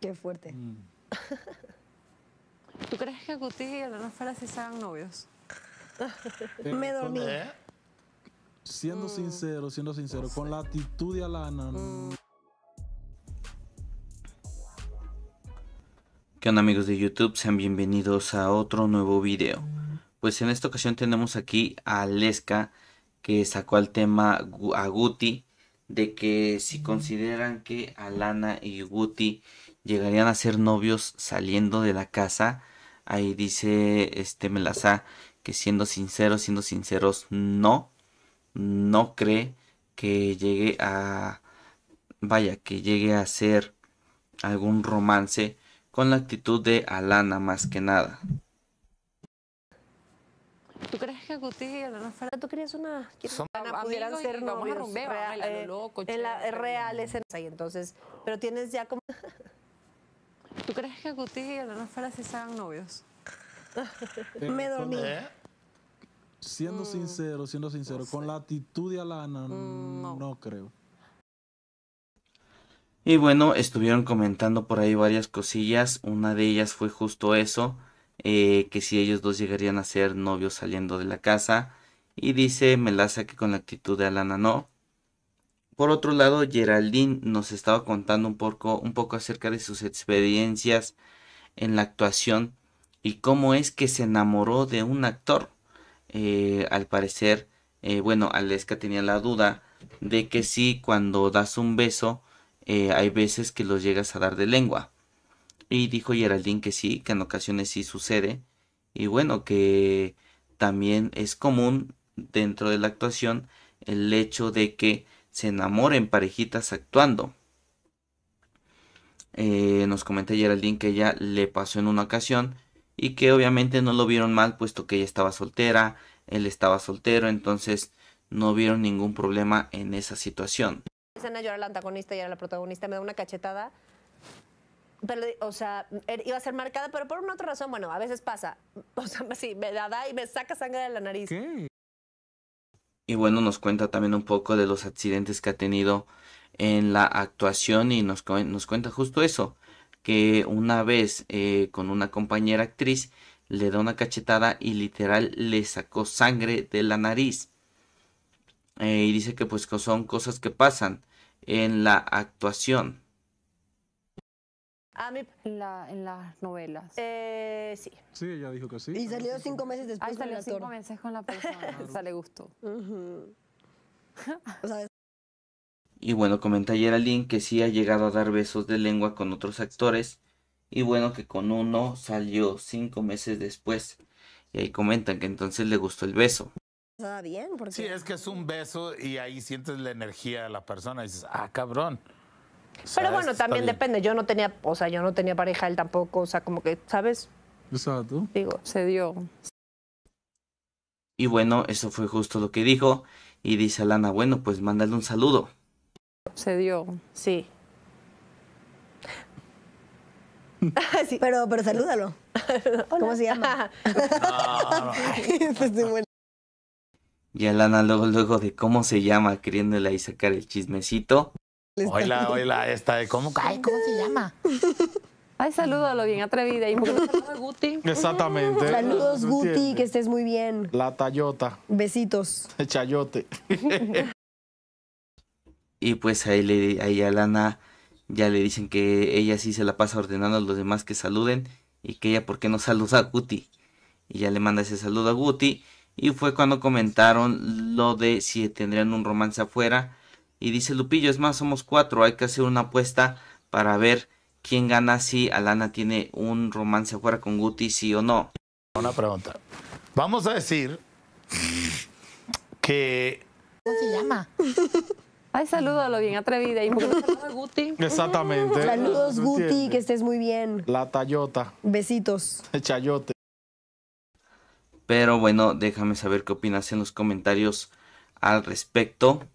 Qué fuerte. Mm. ¿Tú crees que Guti y Alana Félix sí se hagan novios? Eh, Me dormí. Siendo mm. sincero, siendo sincero, con la actitud de Alana. Mm. ¿Qué onda amigos de YouTube? Sean bienvenidos a otro nuevo video. Pues en esta ocasión tenemos aquí a Lesca que sacó al tema a Guti de que si consideran que Alana y Guti llegarían a ser novios saliendo de la casa. Ahí dice este Melaza que siendo sinceros, siendo sinceros, no, no cree que llegue a, vaya, que llegue a ser algún romance con la actitud de Alana más que nada. ¿Tú crees que Guti Alana tú querías una... Alana pudieran ser novios, reales. entonces, pero tienes ya como crees que Guti y Alana Fara se sean novios? Me dormí. Siendo mm. sincero, siendo sincero, con la actitud de Alana, mm, no. creo. Y bueno, estuvieron comentando por ahí varias cosillas. Una de ellas fue justo eso. Eh, que si ellos dos llegarían a ser novios saliendo de la casa. Y dice la que con la actitud de Alana no. Por otro lado, Geraldine nos estaba contando un poco, un poco acerca de sus experiencias en la actuación y cómo es que se enamoró de un actor. Eh, al parecer, eh, bueno, Aleska tenía la duda de que sí, cuando das un beso, eh, hay veces que lo llegas a dar de lengua. Y dijo Geraldine que sí, que en ocasiones sí sucede. Y bueno, que también es común dentro de la actuación el hecho de que se en parejitas actuando. Eh, nos comenta Geraldine que ella le pasó en una ocasión y que obviamente no lo vieron mal puesto que ella estaba soltera, él estaba soltero, entonces no vieron ningún problema en esa situación. Yo a la antagonista y era la protagonista, me da una cachetada. Pero, o sea, er, iba a ser marcada, pero por una otra razón, bueno, a veces pasa. O sea, sí, me da, y me saca sangre de la nariz y bueno, nos cuenta también un poco de los accidentes que ha tenido en la actuación y nos, nos cuenta justo eso, que una vez eh, con una compañera actriz le da una cachetada y literal le sacó sangre de la nariz. Eh, y dice que pues que son cosas que pasan en la actuación. A La, en las novelas. Eh, sí. Sí, ella dijo que sí. Y salió cinco meses después con salió el actor. cinco meses con la persona. le gustó. y bueno, comenta link que sí ha llegado a dar besos de lengua con otros actores. Y bueno, que con uno salió cinco meses después. Y ahí comentan que entonces le gustó el beso. Está bien, porque... Sí, es que es un beso y ahí sientes la energía de la persona y dices, ah, cabrón. Pero bueno, también depende. Yo no tenía, o sea, yo no tenía pareja, él tampoco. O sea, como que, ¿sabes? Exacto. Digo, se dio. Y bueno, eso fue justo lo que dijo. Y dice Alana, bueno, pues mándale un saludo. Se dio. Sí. Pero, pero salúdalo. ¿Cómo se llama? Pues, y Alana luego, luego de cómo se llama, queriéndole ahí sacar el chismecito. Hola, hola, esta de cómo, ay, ¿cómo se llama? Ay, salúdalo bien atrevida. ¿Y por qué no Guti? Exactamente. Saludos, Guti, que estés muy bien. La Tayota. Besitos. El chayote. y pues ahí, le, ahí a Lana ya le dicen que ella sí se la pasa ordenando a los demás que saluden y que ella por qué no saluda a Guti. Y ya le manda ese saludo a Guti. Y fue cuando comentaron lo de si tendrían un romance afuera y dice Lupillo, es más, somos cuatro, hay que hacer una apuesta para ver quién gana si Alana tiene un romance afuera con Guti, sí o no. Una pregunta. Vamos a decir que... ¿Cómo se llama? Ay, salúdalo bien atrevida. Y porque a Guti. Exactamente. Saludos, Guti, que estés muy bien. La Tayota. Besitos. El chayote. Pero bueno, déjame saber qué opinas en los comentarios al respecto.